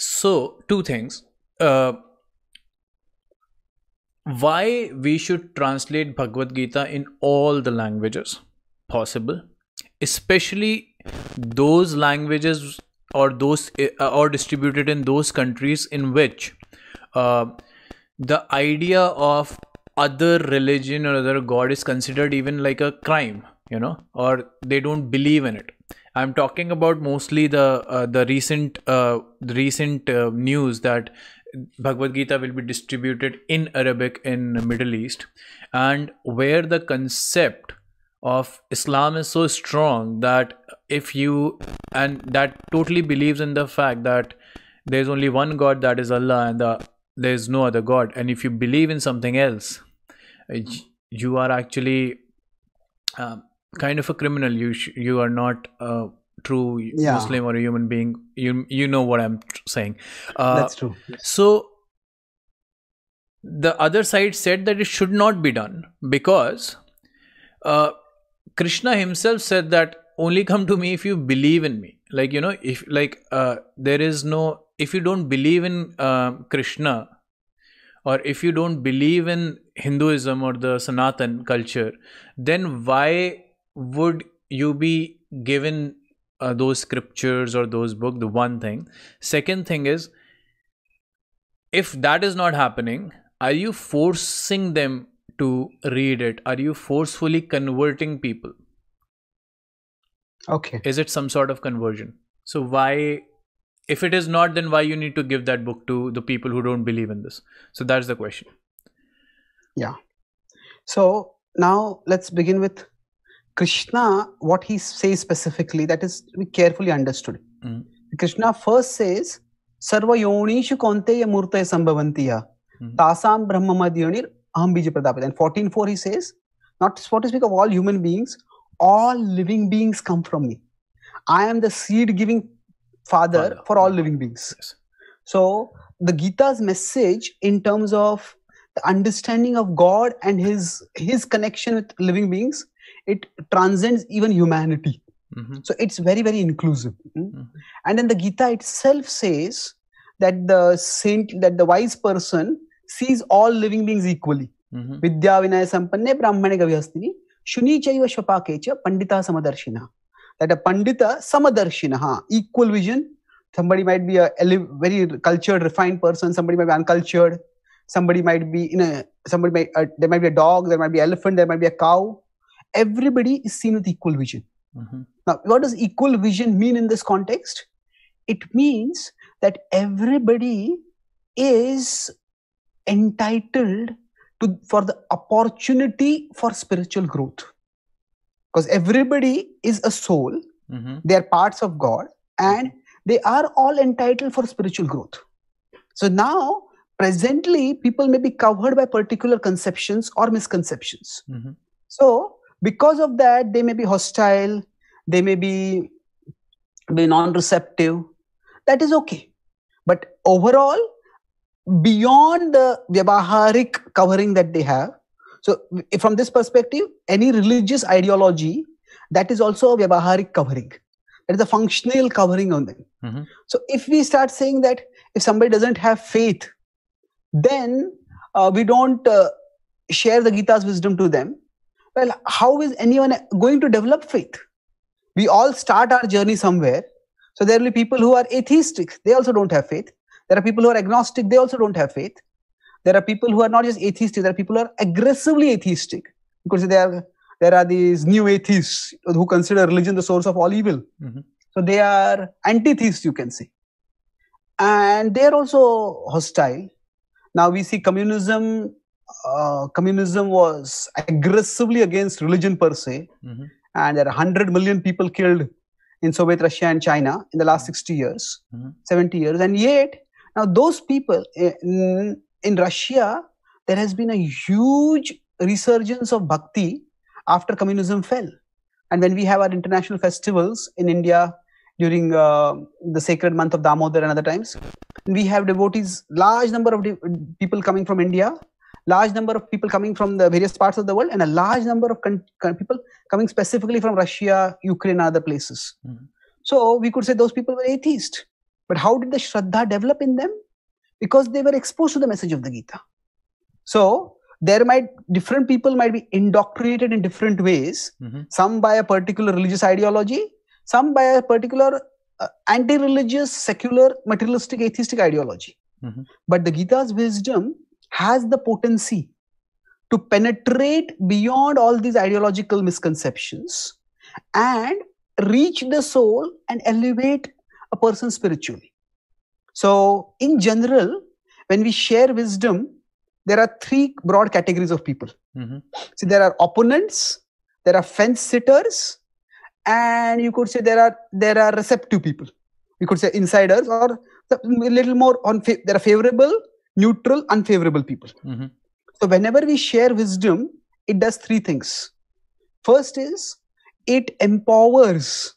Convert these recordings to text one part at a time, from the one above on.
So, two things. Uh, why we should translate Bhagavad Gita in all the languages possible, especially those languages or those uh, or distributed in those countries in which uh, the idea of other religion or other god is considered even like a crime you know or they don't believe in it I'm talking about mostly the uh, the recent uh, the recent uh, news that Bhagavad Gita will be distributed in Arabic in Middle East, and where the concept of Islam is so strong that if you and that totally believes in the fact that there is only one God that is Allah and the, there is no other God, and if you believe in something else, you are actually um, kind of a criminal. You sh- you are not a true yeah. Muslim or a human being. You you know what I'm tr- saying. Uh, That's true. So the other side said that it should not be done because uh, Krishna himself said that only come to me if you believe in me. Like you know, if like uh, there is no if you don't believe in uh, Krishna or if you don't believe in Hinduism or the Sanatan culture, then why would you be given uh, those scriptures or those book the one thing second thing is if that is not happening are you forcing them to read it are you forcefully converting people okay is it some sort of conversion so why if it is not then why you need to give that book to the people who don't believe in this so that's the question yeah so now let's begin with Krishna, what he says specifically, that is to be carefully understood. Mm. Krishna first says, Sarva yonishu konteya murtaya sambhavantiya. Hmm. Tasam brahma yonir aham bija pradapita. And 14.4 he says, not what to speak of all human beings, all living beings come from me. I am the seed giving father, father. for all living beings. Yes. So the Gita's message in terms of the understanding of God and his his connection with living beings it transcends even humanity. Mm-hmm. So it's very, very inclusive. Hmm? Mm-hmm. And then the Gita itself says that the saint, that the wise person sees all living beings equally. Mm-hmm. Vidya Vinaya Sampanne Brahmane Gavyastini Shuni Chaiva Shvapakecha Pandita Samadarshina. That a Pandita Samadarshina, equal vision. Somebody might be a very cultured, refined person, somebody might be uncultured, somebody might be in a, somebody might, uh, there might be a dog, there might be elephant, there might be a cow everybody is seen with equal vision. Mm-hmm. Now, what does equal vision mean in this context? It means that everybody is entitled to for the opportunity for spiritual growth because everybody is a soul mm-hmm. they are parts of god and mm-hmm. they are all entitled for spiritual growth so now presently people may be covered by particular conceptions or misconceptions mm-hmm. so because of that they may be hostile they may be be non-receptive that is okay but overall beyond the vyavaharic covering that they have so from this perspective any religious ideology that is also a vyavaharic covering that is a functional covering on them mm-hmm. so if we start saying that if somebody doesn't have faith then uh, we don't uh, share the gita's wisdom to them well how is anyone going to develop faith we all start our journey somewhere so there will be people who are atheistic they also don't have faith there are people who are agnostic they also don't have faith there are people who are not just atheistic there are people who are aggressively atheistic because they are there are these new atheists who consider religion the source of all evil mm-hmm. so they are anti-theists you can say and they are also hostile now we see communism uh, communism was aggressively against religion per se, mm-hmm. and there are 100 million people killed in Soviet Russia and China in the last mm-hmm. 60 years, mm-hmm. 70 years, and yet now those people in, in Russia, there has been a huge resurgence of bhakti after communism fell, and when we have our international festivals in India during uh, the sacred month of Damodar and other times, we have devotees, large number of de- people coming from India large number of people coming from the various parts of the world and a large number of people coming specifically from Russia, Ukraine, other places. Mm -hmm. So we could say those people were atheists. But how did the Shraddha develop in them? Because they were exposed to the message of the Gita. So there might different people might be indoctrinated in different ways, mm -hmm. some by a particular religious ideology, some by a particular uh, anti-religious, secular, materialistic, atheistic ideology. Mm -hmm. But the Gita's wisdom has the potency to penetrate beyond all these ideological misconceptions and reach the soul and elevate a person spiritually. So, in general, when we share wisdom, there are three broad categories of people. Mm-hmm. So, there are opponents, there are fence sitters, and you could say there are there are receptive people. You could say insiders, or a little more on fa- there are favorable neutral, unfavorable people. Mm-hmm. So, whenever we share wisdom, it does three things. First is it empowers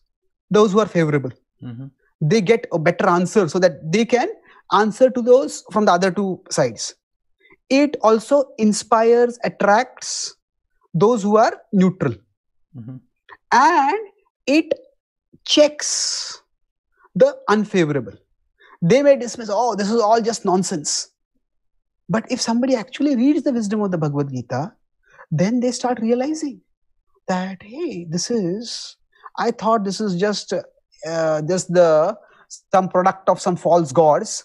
those who are favorable. Mm-hmm. They get a better answer so that they can answer to those from the other two sides. It also inspires, attracts those who are neutral. Mm-hmm. And it checks the unfavorable. They may dismiss, oh, this is all just nonsense. But if somebody actually reads the wisdom of the Bhagavad Gita, then they start realizing that, hey, this is, I thought this is just, uh, just the, some product of some false gods,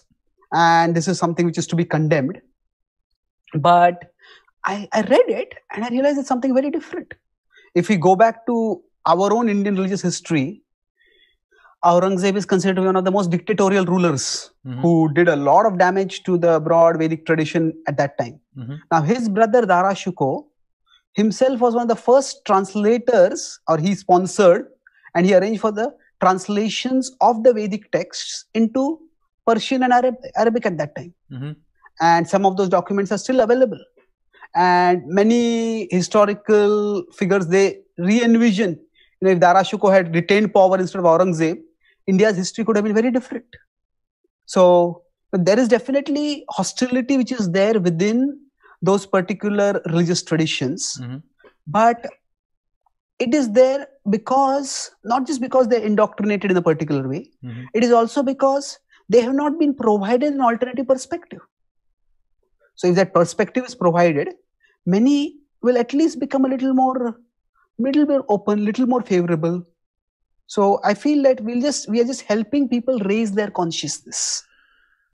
and this is something which is to be condemned. But I, I read it and I realized it's something very different. If we go back to our own Indian religious history, Aurangzeb is considered to be one of the most dictatorial rulers mm-hmm. who did a lot of damage to the broad Vedic tradition at that time. Mm-hmm. Now, his brother Darashuko himself was one of the first translators, or he sponsored and he arranged for the translations of the Vedic texts into Persian and Arab, Arabic at that time. Mm-hmm. And some of those documents are still available. And many historical figures they re envision you know, if Darashuko had retained power instead of Aurangzeb, India's history could have been very different. So there is definitely hostility which is there within those particular religious traditions, mm-hmm. but it is there because not just because they're indoctrinated in a particular way, mm-hmm. it is also because they have not been provided an alternative perspective. So if that perspective is provided, many will at least become a little more, little more open, little more favorable, so I feel that we'll just we are just helping people raise their consciousness.